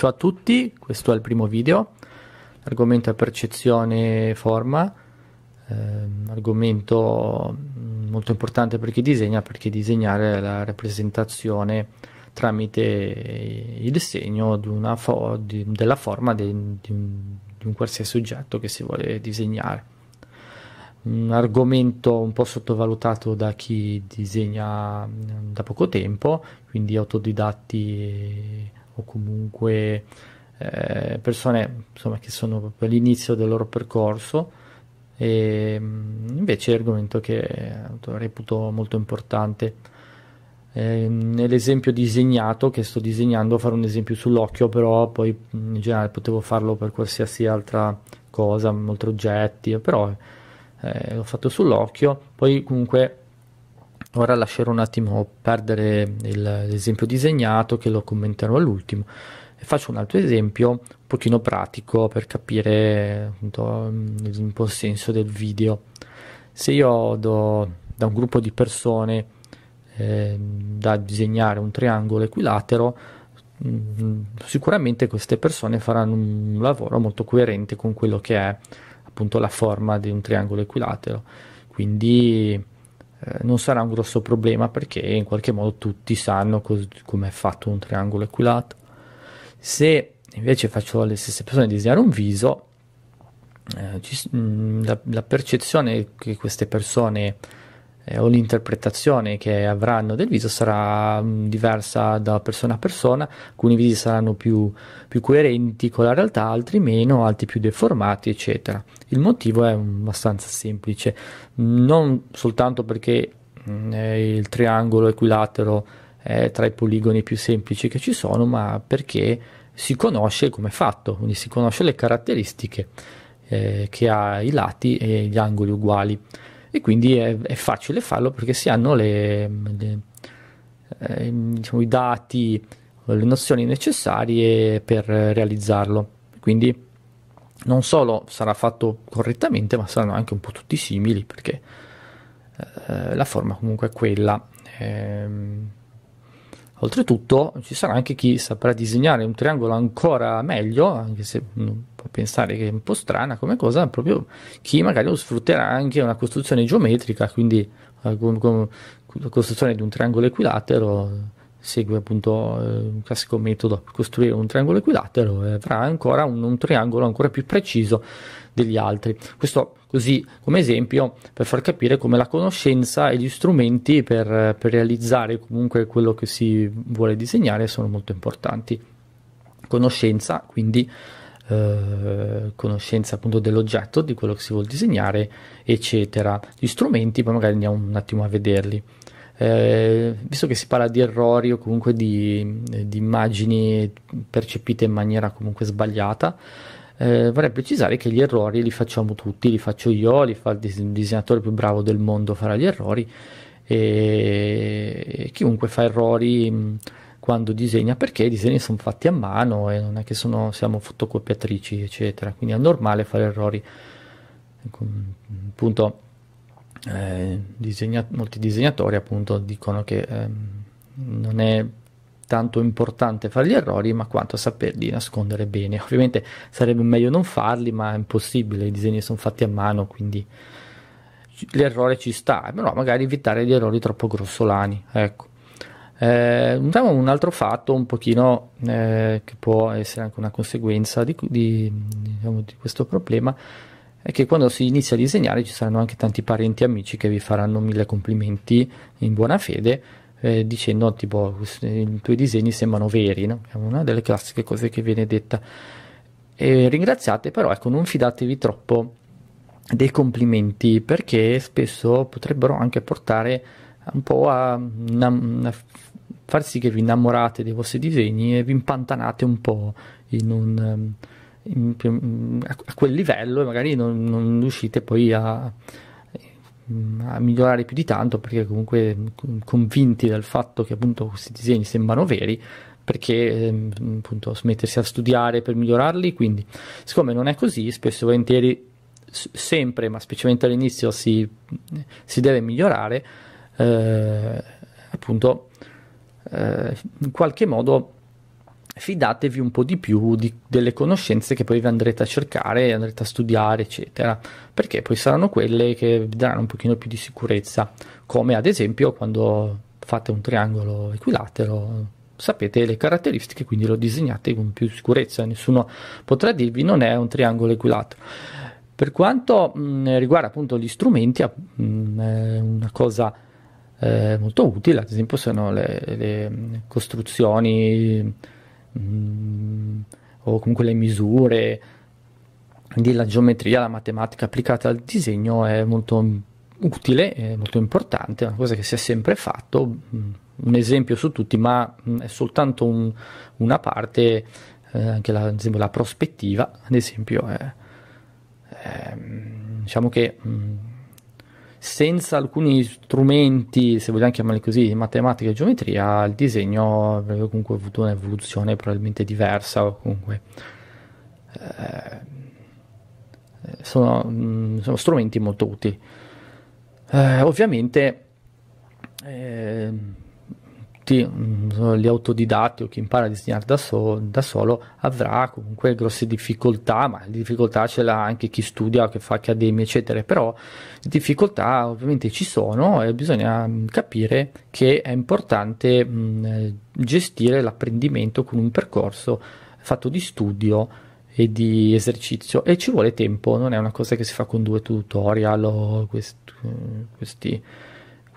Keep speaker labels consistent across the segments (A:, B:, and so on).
A: Ciao a tutti, questo è il primo video, argomento è percezione forma, eh, argomento mm, molto importante per chi disegna perché disegnare la rappresentazione tramite il segno fo di, della forma di, di, un, di un qualsiasi oggetto che si vuole disegnare. Un argomento un po' sottovalutato da chi disegna mm, da poco tempo, quindi autodidatti o comunque eh, persone insomma, che sono proprio all'inizio del loro percorso. E, ehm, invece è argomento che reputo molto importante. Eh, nell'esempio disegnato che sto disegnando farò un esempio sull'occhio però poi in generale potevo farlo per qualsiasi altra cosa molti oggetti però eh, l'ho fatto sull'occhio poi comunque Ora lascerò un attimo perdere il, l'esempio disegnato che lo commenterò all'ultimo e faccio un altro esempio un pochino pratico per capire appunto, un po' il senso del video. Se io do da un gruppo di persone eh, da disegnare un triangolo equilatero, mm, sicuramente queste persone faranno un lavoro molto coerente con quello che è appunto la forma di un triangolo equilatero. Quindi eh, non sarà un grosso problema perché in qualche modo tutti sanno cos- come è fatto un triangolo equilato. Se invece faccio alle stesse persone disegnare un viso, eh, ci, mh, mm, la, la, percezione che queste persone eh, o l'interpretazione che avranno del viso sarà mm, diversa da persona a persona, alcuni visi saranno più, più, coerenti con la realtà, altri meno, altri più deformati, eccetera. Il motivo è abbastanza semplice, non soltanto perché mh, mm, il triangolo equilatero è tra i poligoni più semplici che ci sono, ma perché si conosce come è fatto, quindi si conosce le caratteristiche eh, che ha i lati e gli angoli uguali e quindi è, è facile farlo perché si hanno le, le, eh, diciamo, i dati, le nozioni necessarie per realizzarlo. Quindi non solo sarà fatto correttamente, ma saranno anche un po' tutti simili perché eh, la forma comunque è quella. Ehm, Oltretutto ci sarà anche chi saprà disegnare un triangolo ancora meglio, anche se può pensare che è un po' strana come cosa, proprio chi magari lo sfrutterà anche una costruzione geometrica, quindi eh, la costruzione di un triangolo equilatero segue appunto eh, un classico metodo per costruire un triangolo equilatero e eh, avrà ancora un, un, triangolo ancora più preciso degli altri. Questo così come esempio per far capire come la conoscenza e gli strumenti per, eh, per realizzare comunque quello che si vuole disegnare sono molto importanti. Conoscenza, quindi eh, conoscenza appunto dell'oggetto, di quello che si vuole disegnare, eccetera. Gli strumenti, poi magari andiamo un attimo a vederli. Eh, visto che si parla di errori o comunque di, di immagini percepite in maniera comunque sbagliata, eh, vorrei precisare che gli errori li facciamo tutti, li faccio io, li fa il disegnatore più bravo del mondo farà gli errori e, chiunque fa errori mm, quando disegna perché i disegni sono fatti a mano e non è che sono, siamo fotocopiatrici eccetera, quindi è normale fare errori. Appunto, ecco, mm, mm, eh, disegna- molti disegnatori appunto dicono che eh, non è tanto importante fare gli errori, ma quanto saperli nascondere bene. Ovviamente sarebbe meglio non farli, ma è impossibile, i disegni sono fatti a mano, quindi l'errore ci sta, però magari evitare gli errori troppo grossolani, ecco. Eh, diciamo un altro fatto un pochino eh, che può essere anche una conseguenza di, di, diciamo, di questo problema è che quando si inizia a disegnare ci saranno anche tanti parenti e amici che vi faranno mille complimenti in buona fede eh, dicendo tipo i tuoi disegni sembrano veri, no? è una delle classiche cose che viene detta. E ringraziate però, ecco, non fidatevi troppo dei complimenti perché spesso potrebbero anche portare un po' a, una, a far sì che vi innamorate dei vostri disegni e vi impantanate un po' in un... Um, in, a, a, quel livello e magari non, non riuscite poi a, a migliorare più di tanto perché comunque convinti del fatto che appunto questi disegni sembrano veri perché ehm, appunto smettersi a studiare per migliorarli quindi siccome non è così spesso e volentieri sempre ma specialmente all'inizio si, si deve migliorare eh, appunto eh, in qualche modo fidatevi un po' di più di, delle conoscenze che poi vi andrete a cercare, andrete a studiare, eccetera, perché poi saranno quelle che vi daranno un pochino più di sicurezza, come ad esempio quando fate un triangolo equilatero, sapete le caratteristiche, quindi lo disegnate con più sicurezza, nessuno potrà dirvi non è un triangolo equilatero. Per quanto mh, mm, riguarda appunto gli strumenti, mh, mm, una cosa eh, molto utile, ad esempio sono le, le mm, costruzioni Mm, o comunque le misure, quindi la geometria, la matematica applicata al disegno è molto utile, è molto importante, è una cosa che si è sempre fatto, mm, un esempio su tutti, ma mm, è soltanto un, una parte, eh, anche la, esempio, la, prospettiva, ad esempio, è, è, diciamo che... Mm, senza alcuni strumenti, se vogliamo chiamarli così, di matematica e geometria, il disegno avrebbe comunque avuto un'evoluzione probabilmente diversa comunque... Eh, sono, mm, sono, strumenti molto utili. Eh, ovviamente eh, tutti mm, gli autodidatti o chi impara a disegnare da, so, da, solo avrà comunque grosse difficoltà, ma le difficoltà ce l'ha anche chi studia, che fa accademia, eccetera, però le difficoltà ovviamente ci sono e bisogna mm, capire che è importante mh, mm, eh, gestire l'apprendimento con un percorso fatto di studio e di esercizio e ci vuole tempo, non è una cosa che si fa con due tutorial o quest, questi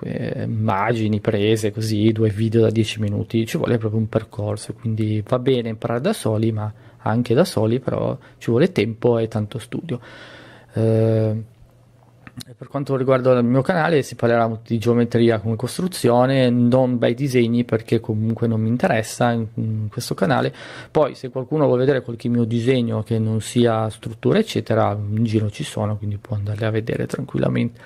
A: immagini eh, prese così, due video da 10 minuti, ci vuole proprio un percorso, quindi va bene imparare da soli, ma anche da soli, però ci vuole tempo e tanto studio. Eh, per quanto riguarda il mio canale si parlerà di geometria come costruzione, non bei disegni perché comunque non mi interessa in, in questo canale. Poi se qualcuno vuole vedere qualche mio disegno che non sia struttura eccetera, in giro ci sono, quindi può andarli a vedere tranquillamente.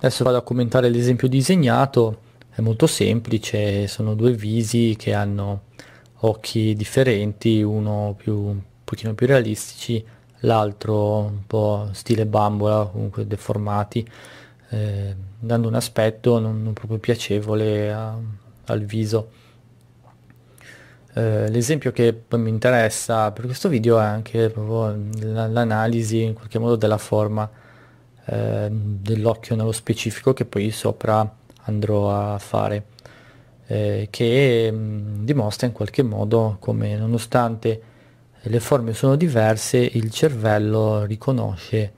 A: Adesso vado a commentare l'esempio disegnato, è molto semplice, sono due visi che hanno occhi differenti, uno più, un pochino più realistici, l'altro un po' stile bambola, comunque deformati, eh, dando un aspetto non, non proprio piacevole a, al viso. Eh, l'esempio che mi interessa per questo video è anche proprio l'analisi in qualche modo della forma eh, dell'occhio nello specifico che poi sopra andrò a fare, eh, che mh, mm, dimostra in qualche modo come nonostante le forme sono diverse, il cervello riconosce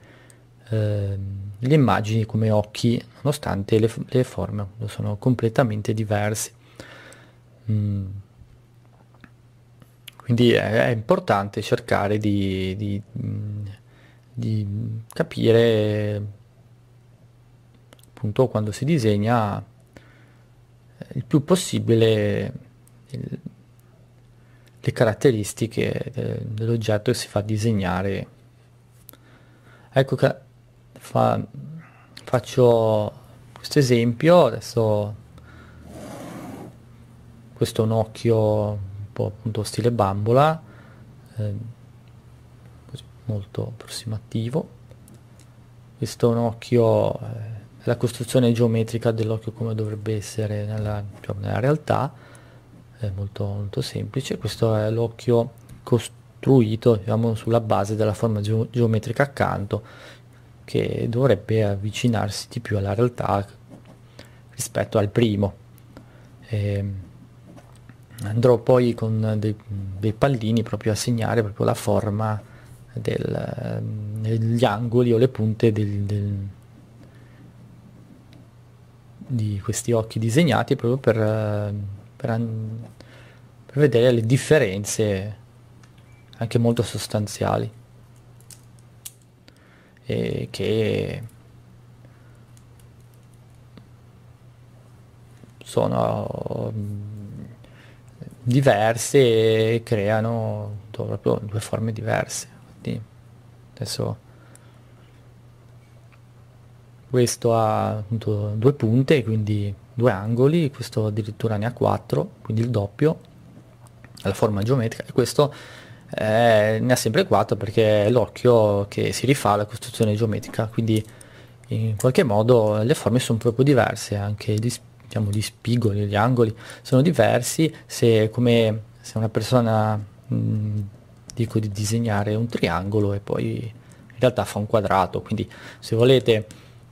A: eh, le immagini come occhi, nonostante le, le forme sono completamente diverse. Mm. Quindi è, è, importante cercare di, di mh, mm, di capire appunto quando si disegna il più possibile il, le caratteristiche dell'oggetto che si fa disegnare. Ecco che fa, faccio questo esempio, adesso questo è un occhio un po' appunto stile bambola, eh, molto approssimativo. Questo è un occhio, eh, la costruzione geometrica dell'occhio come dovrebbe essere nella, cioè nella realtà, è molto, molto semplice. Questo è l'occhio costruito diciamo, sulla base della forma geometrica accanto che dovrebbe avvicinarsi di più alla realtà rispetto al primo. E ehm, andrò poi con dei, dei pallini proprio a segnare proprio la forma degli ehm, angoli o le punte del, del, di questi occhi disegnati proprio per, eh, per, per vedere le differenze anche molto sostanziali e che sono mm, diverse e creano proprio due forme diverse effetti adesso questo ha appunto due punte quindi due angoli questo addirittura ne ha quattro quindi il doppio la forma geometrica e questo eh, ne ha sempre quattro perché è l'occhio che si rifà alla costruzione geometrica quindi in qualche modo le forme sono proprio diverse anche gli, diciamo, gli spigoli gli angoli sono diversi se come se una persona mh, dico di disegnare un triangolo e poi in realtà fa un quadrato, quindi se volete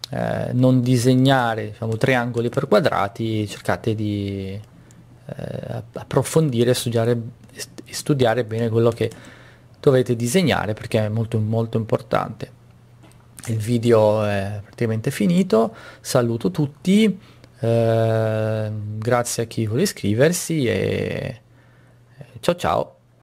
A: eh, non disegnare diciamo, triangoli per quadrati cercate di eh, approfondire studiare, studiare bene quello che dovete disegnare perché è molto, molto importante. Il video è praticamente finito, saluto tutti, eh, grazie a chi vuole iscriversi e eh, ciao ciao!